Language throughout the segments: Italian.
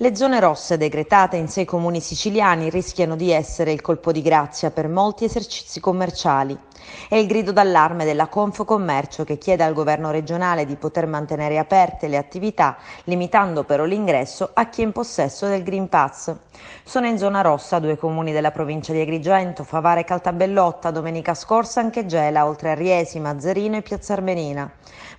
Le zone rosse decretate in sei comuni siciliani rischiano di essere il colpo di grazia per molti esercizi commerciali. È il grido d'allarme della Confcommercio che chiede al governo regionale di poter mantenere aperte le attività, limitando però l'ingresso a chi è in possesso del Green Pass. Sono in zona rossa due comuni della provincia di Agrigento, Favara e Caltabellotta, domenica scorsa anche Gela, oltre a Riesi, Mazzerino e Piazza Armenina.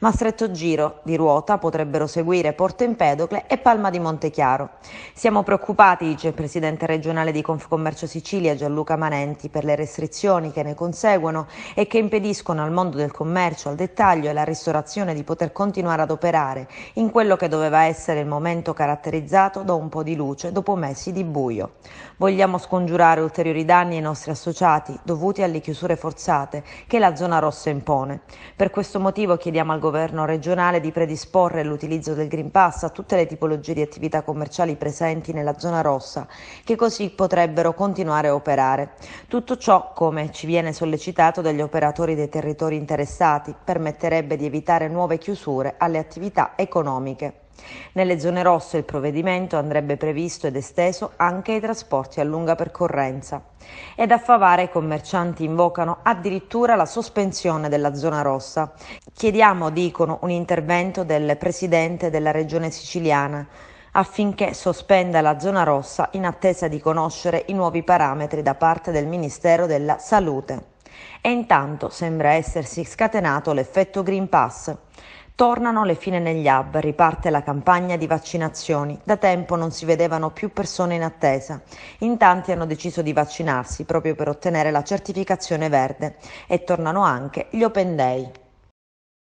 Ma a stretto giro di ruota potrebbero seguire Porto Empedocle e Palma di Montechiaro. Siamo preoccupati, dice il presidente regionale di Confcommercio Sicilia Gianluca Manenti, per le restrizioni che ne conseguono e che impediscono al mondo del commercio, al dettaglio e alla ristorazione di poter continuare ad operare in quello che doveva essere il momento caratterizzato da un po' di luce dopo mesi di buio. Vogliamo scongiurare ulteriori danni ai nostri associati dovuti alle chiusure forzate che la zona rossa impone. Per questo motivo chiediamo al governo regionale di predisporre l'utilizzo del Green Pass a tutte le tipologie di attività commerciali presenti nella zona rossa, che così potrebbero continuare a operare. Tutto ciò, come ci viene sollecitato degli operatori dei territori interessati permetterebbe di evitare nuove chiusure alle attività economiche. Nelle zone rosse il provvedimento andrebbe previsto ed esteso anche ai trasporti a lunga percorrenza. Ed a favore i commercianti invocano addirittura la sospensione della zona rossa. Chiediamo, dicono, un intervento del Presidente della Regione siciliana affinché sospenda la zona rossa in attesa di conoscere i nuovi parametri da parte del Ministero della Salute. E intanto sembra essersi scatenato l'effetto Green Pass. Tornano le fine negli hub, riparte la campagna di vaccinazioni. Da tempo non si vedevano più persone in attesa. In tanti hanno deciso di vaccinarsi proprio per ottenere la certificazione verde e tornano anche gli open day.